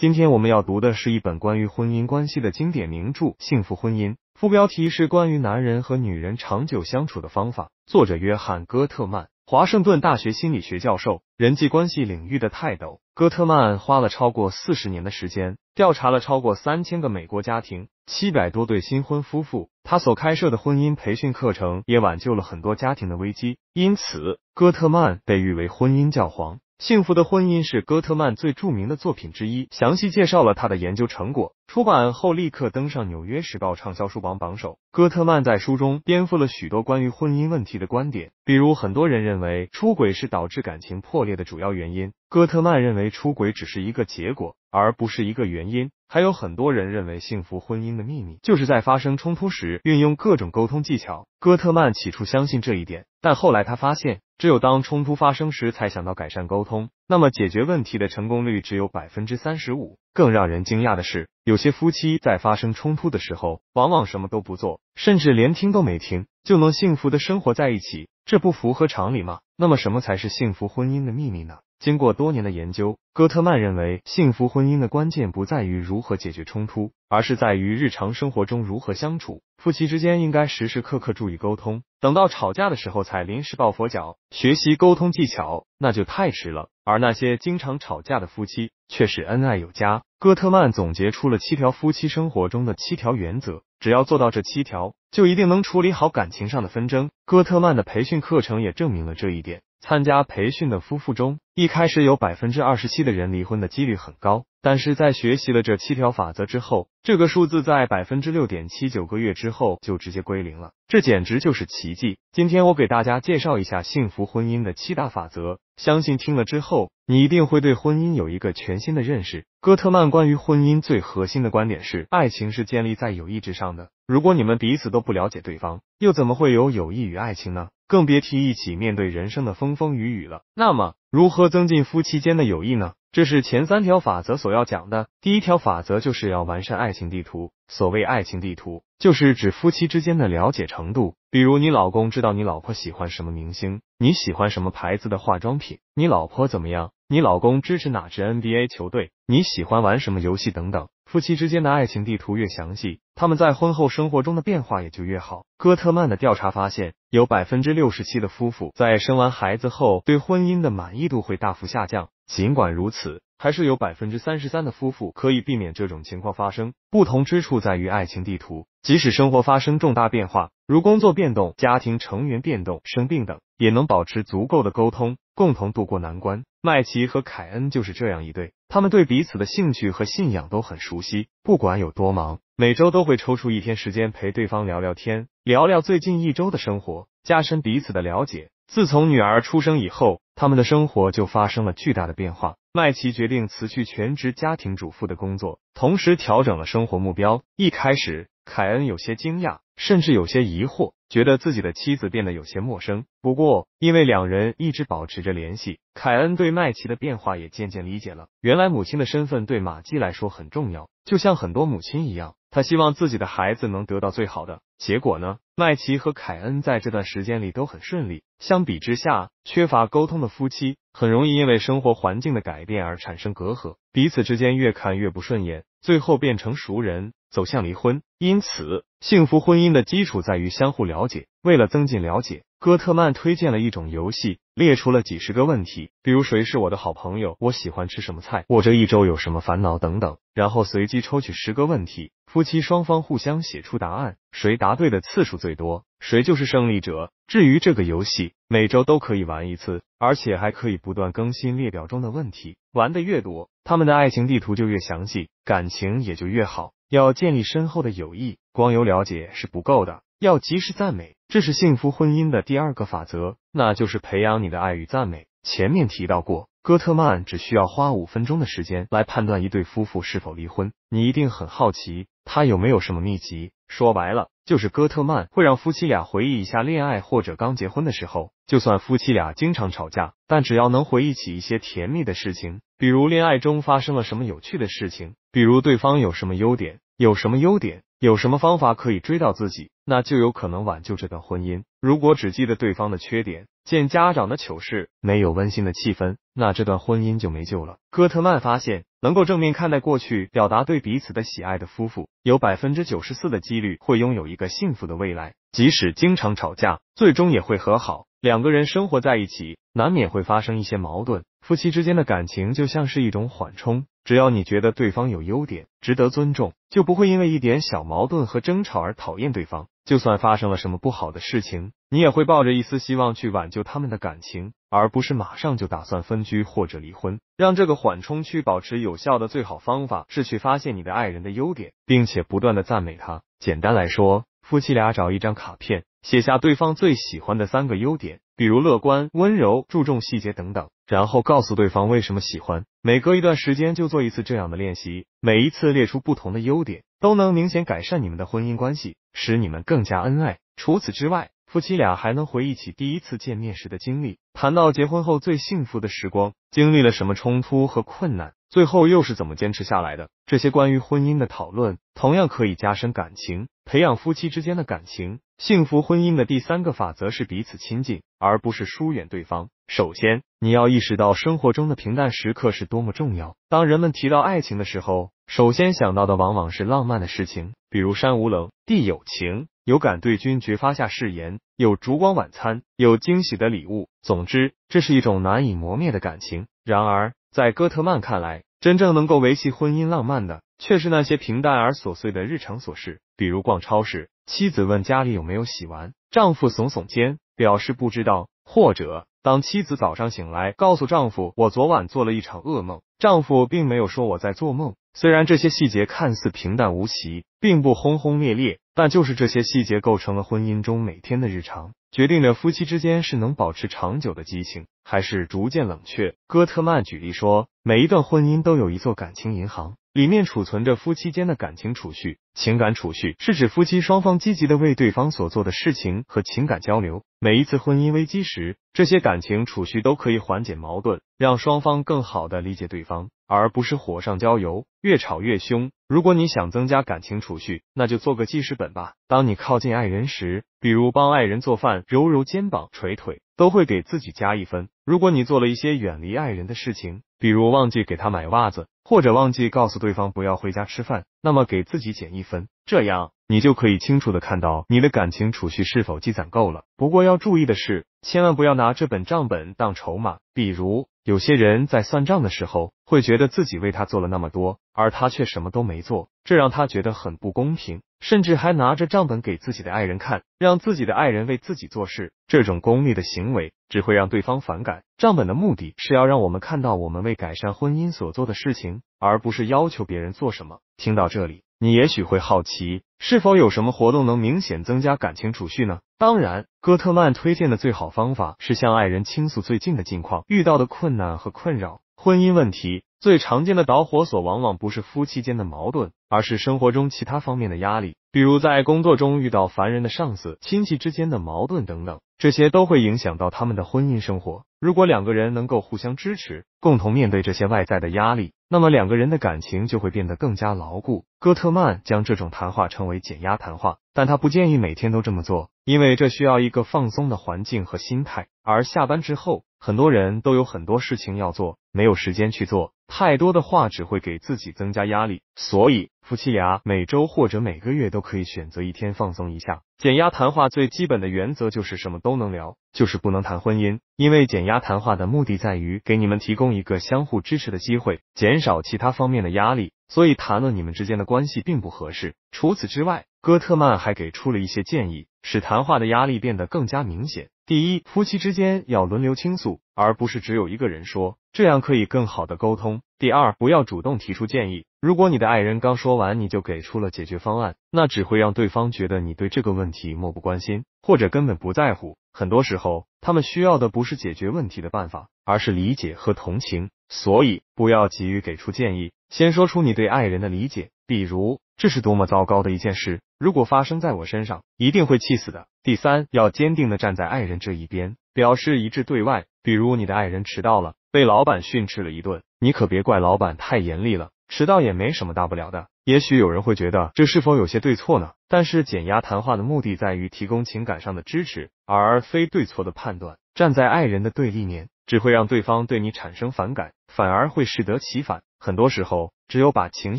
今天我们要读的是一本关于婚姻关系的经典名著《幸福婚姻》，副标题是关于男人和女人长久相处的方法。作者约翰·戈特曼，华盛顿大学心理学教授，人际关系领域的泰斗。戈特曼花了超过四十年的时间，调查了超过三千个美国家庭，七百多对新婚夫妇。他所开设的婚姻培训课程也挽救了很多家庭的危机，因此戈特曼被誉为婚姻教皇。《幸福的婚姻》是戈特曼最著名的作品之一，详细介绍了他的研究成果。出版后，立刻登上纽约时报畅销书榜榜首。戈特曼在书中颠覆了许多关于婚姻问题的观点，比如很多人认为出轨是导致感情破裂的主要原因，戈特曼认为出轨只是一个结果，而不是一个原因。还有很多人认为幸福婚姻的秘密就是在发生冲突时运用各种沟通技巧。戈特曼起初相信这一点，但后来他发现，只有当冲突发生时才想到改善沟通。那么解决问题的成功率只有百分之三十五。更让人惊讶的是，有些夫妻在发生冲突的时候，往往什么都不做，甚至连听都没听，就能幸福的生活在一起，这不符合常理吗？那么什么才是幸福婚姻的秘密呢？经过多年的研究，戈特曼认为，幸福婚姻的关键不在于如何解决冲突，而是在于日常生活中如何相处。夫妻之间应该时时刻刻注意沟通。等到吵架的时候才临时抱佛脚，学习沟通技巧，那就太迟了。而那些经常吵架的夫妻，却是恩爱有加。戈特曼总结出了七条夫妻生活中的七条原则，只要做到这七条，就一定能处理好感情上的纷争。戈特曼的培训课程也证明了这一点。参加培训的夫妇中，一开始有百分之二十七的人离婚的几率很高，但是在学习了这七条法则之后，这个数字在百分之六点七九个月之后就直接归零了，这简直就是奇迹。今天我给大家介绍一下幸福婚姻的七大法则。相信听了之后，你一定会对婚姻有一个全新的认识。戈特曼关于婚姻最核心的观点是，爱情是建立在友谊之上的。如果你们彼此都不了解对方，又怎么会有友谊与爱情呢？更别提一起面对人生的风风雨雨了。那么，如何增进夫妻间的友谊呢？这是前三条法则所要讲的。第一条法则就是要完善爱情地图。所谓爱情地图，就是指夫妻之间的了解程度。比如，你老公知道你老婆喜欢什么明星，你喜欢什么牌子的化妆品，你老婆怎么样，你老公支持哪支 NBA 球队，你喜欢玩什么游戏等等。夫妻之间的爱情地图越详细，他们在婚后生活中的变化也就越好。戈特曼的调查发现，有百分之六十七的夫妇在生完孩子后，对婚姻的满意度会大幅下降。尽管如此，还是有百分之三十三的夫妇可以避免这种情况发生。不同之处在于，爱情地图即使生活发生重大变化，如工作变动、家庭成员变动、生病等，也能保持足够的沟通，共同度过难关。麦琪和凯恩就是这样一对，他们对彼此的兴趣和信仰都很熟悉。不管有多忙，每周都会抽出一天时间陪对方聊聊天，聊聊最近一周的生活，加深彼此的了解。自从女儿出生以后。他们的生活就发生了巨大的变化。麦琪决定辞去全职家庭主妇的工作，同时调整了生活目标。一开始，凯恩有些惊讶。甚至有些疑惑，觉得自己的妻子变得有些陌生。不过，因为两人一直保持着联系，凯恩对麦琪的变化也渐渐理解了。原来，母亲的身份对马姬来说很重要，就像很多母亲一样，她希望自己的孩子能得到最好的结果呢。麦琪和凯恩在这段时间里都很顺利。相比之下，缺乏沟通的夫妻很容易因为生活环境的改变而产生隔阂，彼此之间越看越不顺眼。最后变成熟人，走向离婚。因此，幸福婚姻的基础在于相互了解。为了增进了解。戈特曼推荐了一种游戏，列出了几十个问题，比如谁是我的好朋友，我喜欢吃什么菜，我这一周有什么烦恼等等。然后随机抽取十个问题，夫妻双方互相写出答案，谁答对的次数最多，谁就是胜利者。至于这个游戏，每周都可以玩一次，而且还可以不断更新列表中的问题。玩的越多，他们的爱情地图就越详细，感情也就越好。要建立深厚的友谊，光有了解是不够的。要及时赞美，这是幸福婚姻的第二个法则，那就是培养你的爱与赞美。前面提到过，戈特曼只需要花五分钟的时间来判断一对夫妇是否离婚。你一定很好奇，他有没有什么秘籍？说白了，就是戈特曼会让夫妻俩回忆一下恋爱或者刚结婚的时候。就算夫妻俩经常吵架，但只要能回忆起一些甜蜜的事情，比如恋爱中发生了什么有趣的事情，比如对方有什么优点，有什么优点。有什么方法可以追到自己，那就有可能挽救这段婚姻。如果只记得对方的缺点，见家长的糗事，没有温馨的气氛，那这段婚姻就没救了。戈特曼发现，能够正面看待过去，表达对彼此的喜爱的夫妇，有百分之九十四的几率会拥有一个幸福的未来。即使经常吵架，最终也会和好。两个人生活在一起，难免会发生一些矛盾，夫妻之间的感情就像是一种缓冲。只要你觉得对方有优点，值得尊重，就不会因为一点小矛盾和争吵而讨厌对方。就算发生了什么不好的事情，你也会抱着一丝希望去挽救他们的感情，而不是马上就打算分居或者离婚。让这个缓冲区保持有效的最好方法是去发现你的爱人的优点，并且不断的赞美他。简单来说，夫妻俩找一张卡片。写下对方最喜欢的三个优点，比如乐观、温柔、注重细节等等，然后告诉对方为什么喜欢。每隔一段时间就做一次这样的练习，每一次列出不同的优点，都能明显改善你们的婚姻关系，使你们更加恩爱。除此之外，夫妻俩还能回忆起第一次见面时的经历。谈到结婚后最幸福的时光，经历了什么冲突和困难，最后又是怎么坚持下来的？这些关于婚姻的讨论，同样可以加深感情，培养夫妻之间的感情。幸福婚姻的第三个法则是彼此亲近，而不是疏远对方。首先，你要意识到生活中的平淡时刻是多么重要。当人们提到爱情的时候，首先想到的往往是浪漫的事情，比如山无棱，地有情，有感对君绝发下誓言。有烛光晚餐，有惊喜的礼物，总之，这是一种难以磨灭的感情。然而，在戈特曼看来，真正能够维系婚姻浪漫的，却是那些平淡而琐碎的日常琐事，比如逛超市，妻子问家里有没有洗完，丈夫耸耸肩，表示不知道，或者。当妻子早上醒来，告诉丈夫我昨晚做了一场噩梦，丈夫并没有说我在做梦。虽然这些细节看似平淡无奇，并不轰轰烈烈，但就是这些细节构成了婚姻中每天的日常，决定着夫妻之间是能保持长久的激情，还是逐渐冷却。戈特曼举例说，每一段婚姻都有一座感情银行。里面储存着夫妻间的感情储蓄，情感储蓄是指夫妻双方积极的为对方所做的事情和情感交流。每一次婚姻危机时，这些感情储蓄都可以缓解矛盾，让双方更好的理解对方，而不是火上浇油，越吵越凶。如果你想增加感情储蓄，那就做个记事本吧。当你靠近爱人时，比如帮爱人做饭、揉揉肩膀、捶腿，都会给自己加一分。如果你做了一些远离爱人的事情，比如忘记给他买袜子，或者忘记告诉对方不要回家吃饭，那么给自己减一分，这样你就可以清楚的看到你的感情储蓄是否积攒够了。不过要注意的是，千万不要拿这本账本当筹码，比如。有些人在算账的时候，会觉得自己为他做了那么多，而他却什么都没做，这让他觉得很不公平，甚至还拿着账本给自己的爱人看，让自己的爱人为自己做事。这种功利的行为只会让对方反感。账本的目的是要让我们看到我们为改善婚姻所做的事情，而不是要求别人做什么。听到这里。你也许会好奇，是否有什么活动能明显增加感情储蓄呢？当然，戈特曼推荐的最好方法是向爱人倾诉最近的近况、遇到的困难和困扰、婚姻问题。最常见的导火索往往不是夫妻间的矛盾，而是生活中其他方面的压力，比如在工作中遇到烦人的上司、亲戚之间的矛盾等等，这些都会影响到他们的婚姻生活。如果两个人能够互相支持，共同面对这些外在的压力，那么两个人的感情就会变得更加牢固。戈特曼将这种谈话称为减压谈话，但他不建议每天都这么做，因为这需要一个放松的环境和心态。而下班之后，很多人都有很多事情要做，没有时间去做。太多的话只会给自己增加压力，所以夫妻俩每周或者每个月都可以选择一天放松一下，减压谈话。最基本的原则就是什么都能聊，就是不能谈婚姻，因为减压谈话的目的在于给你们提供一个相互支持的机会，减少其他方面的压力。所以谈论你们之间的关系并不合适。除此之外。戈特曼还给出了一些建议，使谈话的压力变得更加明显。第一，夫妻之间要轮流倾诉，而不是只有一个人说，这样可以更好的沟通。第二，不要主动提出建议。如果你的爱人刚说完，你就给出了解决方案，那只会让对方觉得你对这个问题漠不关心，或者根本不在乎。很多时候，他们需要的不是解决问题的办法，而是理解和同情。所以，不要急于给出建议，先说出你对爱人的理解，比如。这是多么糟糕的一件事！如果发生在我身上，一定会气死的。第三，要坚定的站在爱人这一边，表示一致对外。比如你的爱人迟到了，被老板训斥了一顿，你可别怪老板太严厉了，迟到也没什么大不了的。也许有人会觉得这是否有些对错呢？但是减压谈话的目的在于提供情感上的支持，而非对错的判断。站在爱人的对立面，只会让对方对你产生反感，反而会适得其反。很多时候，只有把情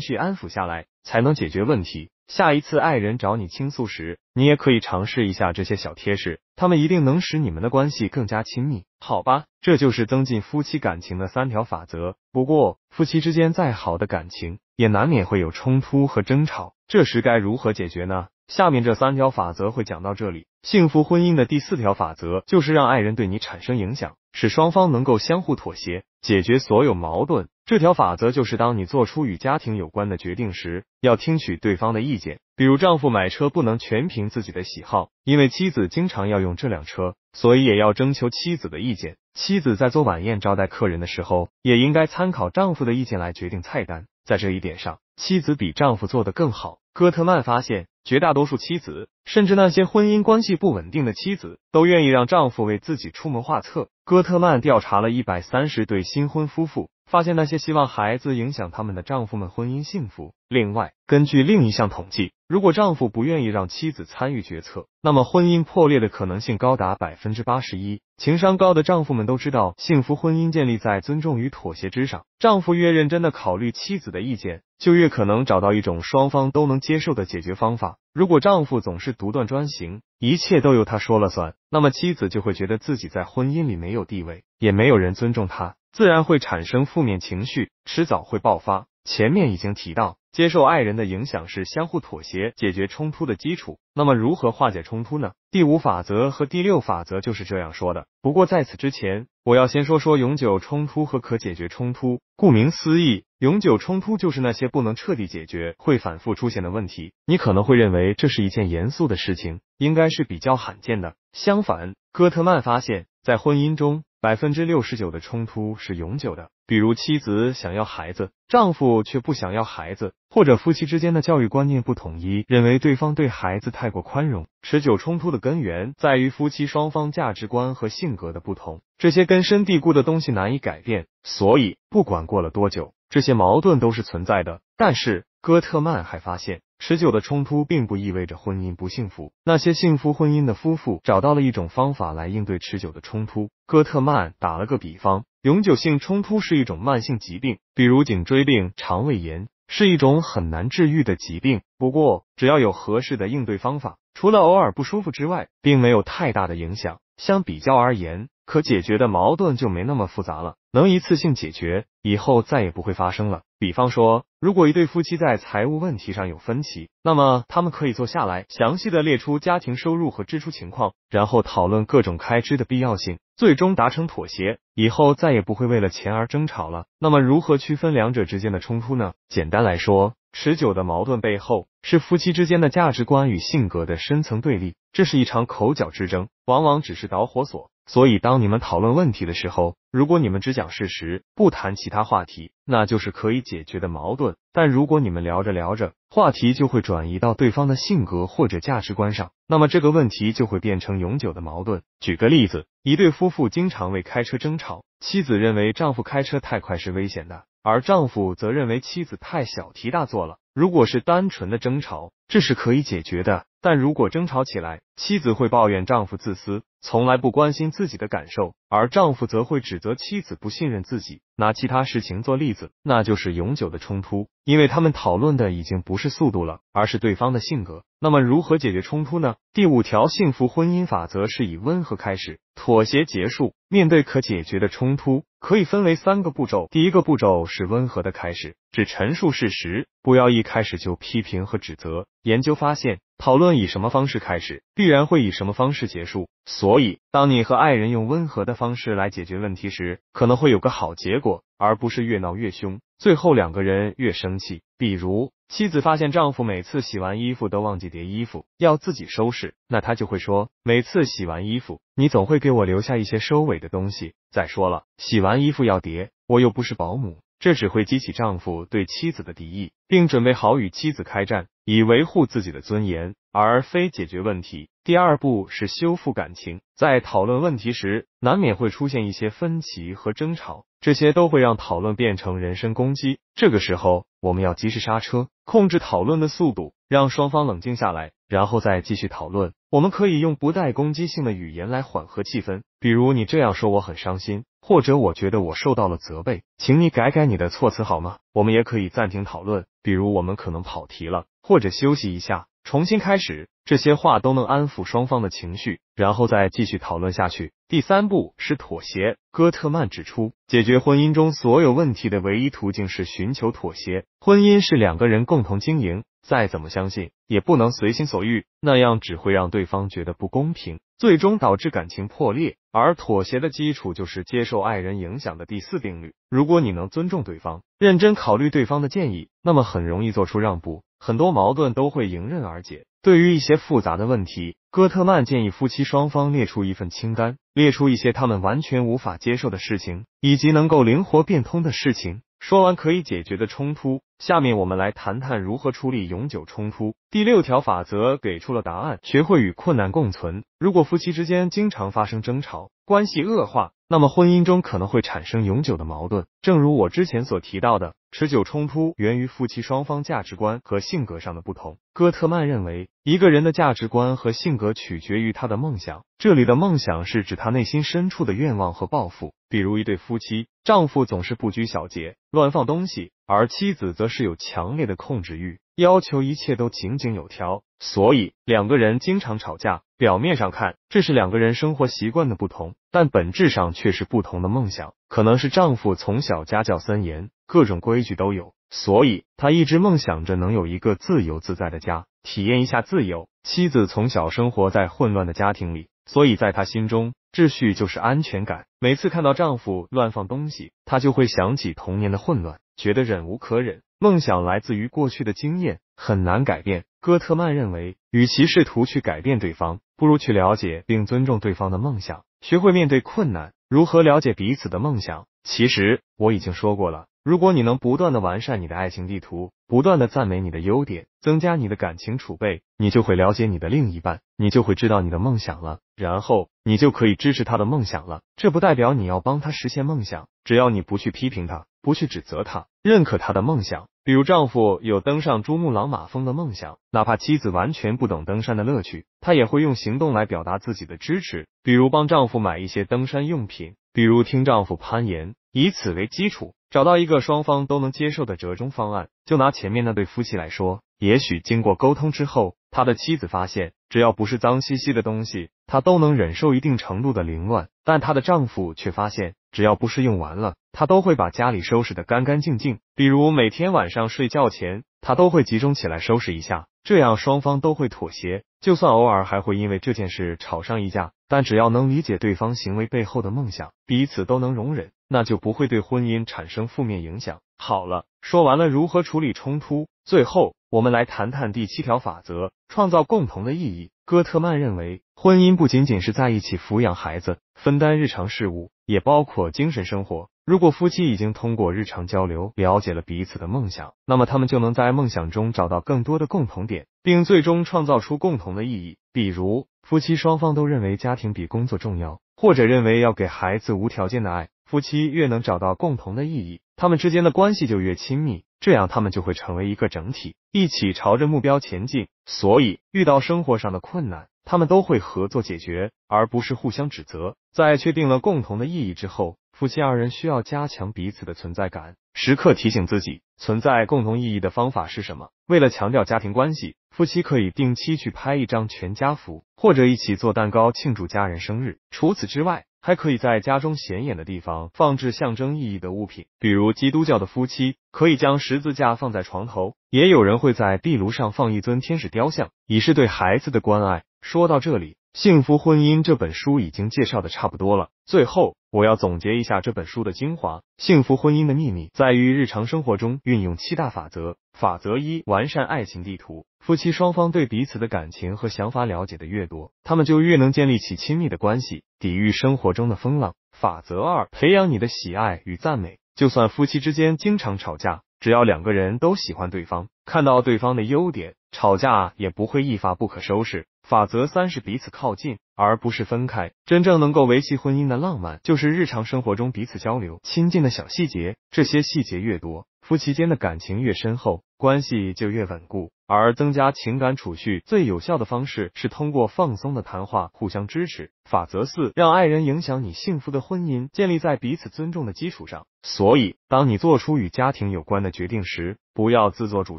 绪安抚下来。才能解决问题。下一次爱人找你倾诉时，你也可以尝试一下这些小贴士，他们一定能使你们的关系更加亲密。好吧，这就是增进夫妻感情的三条法则。不过，夫妻之间再好的感情，也难免会有冲突和争吵，这时该如何解决呢？下面这三条法则会讲到这里。幸福婚姻的第四条法则就是让爱人对你产生影响，使双方能够相互妥协，解决所有矛盾。这条法则就是，当你做出与家庭有关的决定时，要听取对方的意见。比如，丈夫买车不能全凭自己的喜好，因为妻子经常要用这辆车，所以也要征求妻子的意见。妻子在做晚宴招待客人的时候，也应该参考丈夫的意见来决定菜单。在这一点上，妻子比丈夫做得更好。戈特曼发现，绝大多数妻子，甚至那些婚姻关系不稳定的妻子，都愿意让丈夫为自己出谋划策。戈特曼调查了一百三十对新婚夫妇。发现那些希望孩子影响他们的丈夫们婚姻幸福。另外，根据另一项统计，如果丈夫不愿意让妻子参与决策，那么婚姻破裂的可能性高达百分之八十一。情商高的丈夫们都知道，幸福婚姻建立在尊重与妥协之上。丈夫越认真的考虑妻子的意见，就越可能找到一种双方都能接受的解决方法。如果丈夫总是独断专行，一切都由他说了算，那么妻子就会觉得自己在婚姻里没有地位，也没有人尊重她。自然会产生负面情绪，迟早会爆发。前面已经提到，接受爱人的影响是相互妥协、解决冲突的基础。那么，如何化解冲突呢？第五法则和第六法则就是这样说的。不过，在此之前，我要先说说永久冲突和可解决冲突。顾名思义，永久冲突就是那些不能彻底解决、会反复出现的问题。你可能会认为这是一件严肃的事情，应该是比较罕见的。相反，戈特曼发现，在婚姻中。百分之六十九的冲突是永久的，比如妻子想要孩子，丈夫却不想要孩子，或者夫妻之间的教育观念不统一，认为对方对孩子太过宽容。持久冲突的根源在于夫妻双方价值观和性格的不同，这些根深蒂固的东西难以改变，所以不管过了多久，这些矛盾都是存在的。但是，戈特曼还发现。持久的冲突并不意味着婚姻不幸福。那些幸福婚姻的夫妇找到了一种方法来应对持久的冲突。戈特曼打了个比方，永久性冲突是一种慢性疾病，比如颈椎病、肠胃炎，是一种很难治愈的疾病。不过，只要有合适的应对方法，除了偶尔不舒服之外，并没有太大的影响。相比较而言，可解决的矛盾就没那么复杂了，能一次性解决，以后再也不会发生了。比方说，如果一对夫妻在财务问题上有分歧，那么他们可以坐下来，详细的列出家庭收入和支出情况，然后讨论各种开支的必要性，最终达成妥协，以后再也不会为了钱而争吵了。那么，如何区分两者之间的冲突呢？简单来说，持久的矛盾背后是夫妻之间的价值观与性格的深层对立，这是一场口角之争，往往只是导火索。所以，当你们讨论问题的时候，如果你们只讲事实，不谈其他话题，那就是可以解决的矛盾。但如果你们聊着聊着，话题就会转移到对方的性格或者价值观上，那么这个问题就会变成永久的矛盾。举个例子，一对夫妇经常为开车争吵，妻子认为丈夫开车太快是危险的，而丈夫则认为妻子太小题大做了。如果是单纯的争吵，这是可以解决的，但如果争吵起来，妻子会抱怨丈夫自私，从来不关心自己的感受，而丈夫则会指责妻子不信任自己，拿其他事情做例子，那就是永久的冲突，因为他们讨论的已经不是速度了，而是对方的性格。那么如何解决冲突呢？第五条幸福婚姻法则是以温和开始，妥协结束。面对可解决的冲突，可以分为三个步骤。第一个步骤是温和的开始，只陈述事实，不要一开始就批评和指责。研究发现，讨论以什么方式开始，必然会以什么方式结束。所以，当你和爱人用温和的方式来解决问题时，可能会有个好结果，而不是越闹越凶，最后两个人越生气。比如，妻子发现丈夫每次洗完衣服都忘记叠衣服，要自己收拾，那她就会说：每次洗完衣服，你总会给我留下一些收尾的东西。再说了，洗完衣服要叠，我又不是保姆。这只会激起丈夫对妻子的敌意，并准备好与妻子开战，以维护自己的尊严，而非解决问题。第二步是修复感情，在讨论问题时，难免会出现一些分歧和争吵，这些都会让讨论变成人身攻击。这个时候，我们要及时刹车，控制讨论的速度，让双方冷静下来，然后再继续讨论。我们可以用不带攻击性的语言来缓和气氛。比如你这样说我很伤心，或者我觉得我受到了责备，请你改改你的措辞好吗？我们也可以暂停讨论，比如我们可能跑题了，或者休息一下，重新开始，这些话都能安抚双方的情绪，然后再继续讨论下去。第三步是妥协，戈特曼指出，解决婚姻中所有问题的唯一途径是寻求妥协，婚姻是两个人共同经营。再怎么相信，也不能随心所欲，那样只会让对方觉得不公平，最终导致感情破裂。而妥协的基础就是接受爱人影响的第四定律。如果你能尊重对方，认真考虑对方的建议，那么很容易做出让步，很多矛盾都会迎刃而解。对于一些复杂的问题，戈特曼建议夫妻双方列出一份清单，列出一些他们完全无法接受的事情，以及能够灵活变通的事情。说完可以解决的冲突，下面我们来谈谈如何处理永久冲突。第六条法则给出了答案：学会与困难共存。如果夫妻之间经常发生争吵，关系恶化，那么婚姻中可能会产生永久的矛盾。正如我之前所提到的，持久冲突源于夫妻双方价值观和性格上的不同。戈特曼认为，一个人的价值观和性格取决于他的梦想，这里的梦想是指他内心深处的愿望和抱负。比如一对夫妻，丈夫总是不拘小节，乱放东西，而妻子则是有强烈的控制欲。要求一切都井井有条，所以两个人经常吵架。表面上看，这是两个人生活习惯的不同，但本质上却是不同的梦想。可能是丈夫从小家教森严，各种规矩都有，所以她一直梦想着能有一个自由自在的家，体验一下自由。妻子从小生活在混乱的家庭里，所以在他心中，秩序就是安全感。每次看到丈夫乱放东西，她就会想起童年的混乱。觉得忍无可忍，梦想来自于过去的经验，很难改变。哥特曼认为，与其试图去改变对方，不如去了解并尊重对方的梦想，学会面对困难。如何了解彼此的梦想？其实我已经说过了。如果你能不断的完善你的爱情地图，不断的赞美你的优点，增加你的感情储备，你就会了解你的另一半，你就会知道你的梦想了，然后你就可以支持他的梦想了。这不代表你要帮他实现梦想，只要你不去批评他。不去指责他，认可他的梦想。比如丈夫有登上珠穆朗玛峰的梦想，哪怕妻子完全不懂登山的乐趣，他也会用行动来表达自己的支持。比如帮丈夫买一些登山用品，比如听丈夫攀岩，以此为基础，找到一个双方都能接受的折中方案。就拿前面那对夫妻来说，也许经过沟通之后。他的妻子发现，只要不是脏兮兮的东西，他都能忍受一定程度的凌乱；但他的丈夫却发现，只要不是用完了，他都会把家里收拾得干干净净。比如每天晚上睡觉前，他都会集中起来收拾一下。这样双方都会妥协，就算偶尔还会因为这件事吵上一架，但只要能理解对方行为背后的梦想，彼此都能容忍，那就不会对婚姻产生负面影响。好了，说完了如何处理冲突，最后。我们来谈谈第七条法则：创造共同的意义。戈特曼认为，婚姻不仅仅是在一起抚养孩子、分担日常事务，也包括精神生活。如果夫妻已经通过日常交流了解了彼此的梦想，那么他们就能在梦想中找到更多的共同点，并最终创造出共同的意义。比如，夫妻双方都认为家庭比工作重要，或者认为要给孩子无条件的爱，夫妻越能找到共同的意义。他们之间的关系就越亲密，这样他们就会成为一个整体，一起朝着目标前进。所以，遇到生活上的困难，他们都会合作解决，而不是互相指责。在确定了共同的意义之后，夫妻二人需要加强彼此的存在感，时刻提醒自己存在共同意义的方法是什么。为了强调家庭关系，夫妻可以定期去拍一张全家福，或者一起做蛋糕庆祝家人生日。除此之外，还可以在家中显眼的地方放置象征意义的物品，比如基督教的夫妻可以将十字架放在床头，也有人会在壁炉上放一尊天使雕像，以示对孩子的关爱。说到这里，《幸福婚姻》这本书已经介绍的差不多了，最后。我要总结一下这本书的精华，幸福婚姻的秘密在于日常生活中运用七大法则。法则一，完善爱情地图，夫妻双方对彼此的感情和想法了解的越多，他们就越能建立起亲密的关系，抵御生活中的风浪。法则二，培养你的喜爱与赞美，就算夫妻之间经常吵架，只要两个人都喜欢对方，看到对方的优点，吵架也不会一发不可收拾。法则三是彼此靠近。而不是分开，真正能够维系婚姻的浪漫，就是日常生活中彼此交流、亲近的小细节。这些细节越多，夫妻间的感情越深厚，关系就越稳固。而增加情感储蓄最有效的方式是通过放松的谈话，互相支持。法则四：让爱人影响你幸福的婚姻，建立在彼此尊重的基础上。所以，当你做出与家庭有关的决定时，不要自作主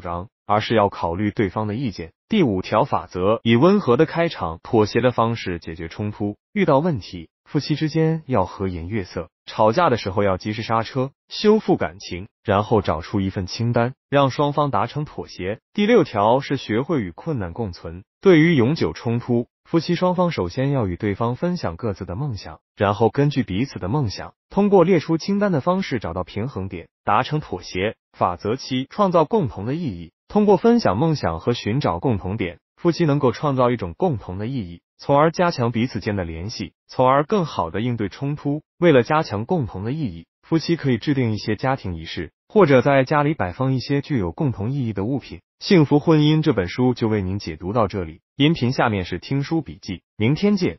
张。而是要考虑对方的意见。第五条法则，以温和的开场、妥协的方式解决冲突。遇到问题，夫妻之间要和颜悦色，吵架的时候要及时刹车，修复感情，然后找出一份清单，让双方达成妥协。第六条是学会与困难共存。对于永久冲突，夫妻双方首先要与对方分享各自的梦想，然后根据彼此的梦想，通过列出清单的方式找到平衡点，达成妥协。法则七，创造共同的意义。通过分享梦想和寻找共同点，夫妻能够创造一种共同的意义，从而加强彼此间的联系，从而更好的应对冲突。为了加强共同的意义，夫妻可以制定一些家庭仪式，或者在家里摆放一些具有共同意义的物品。幸福婚姻这本书就为您解读到这里，音频下面是听书笔记，明天见。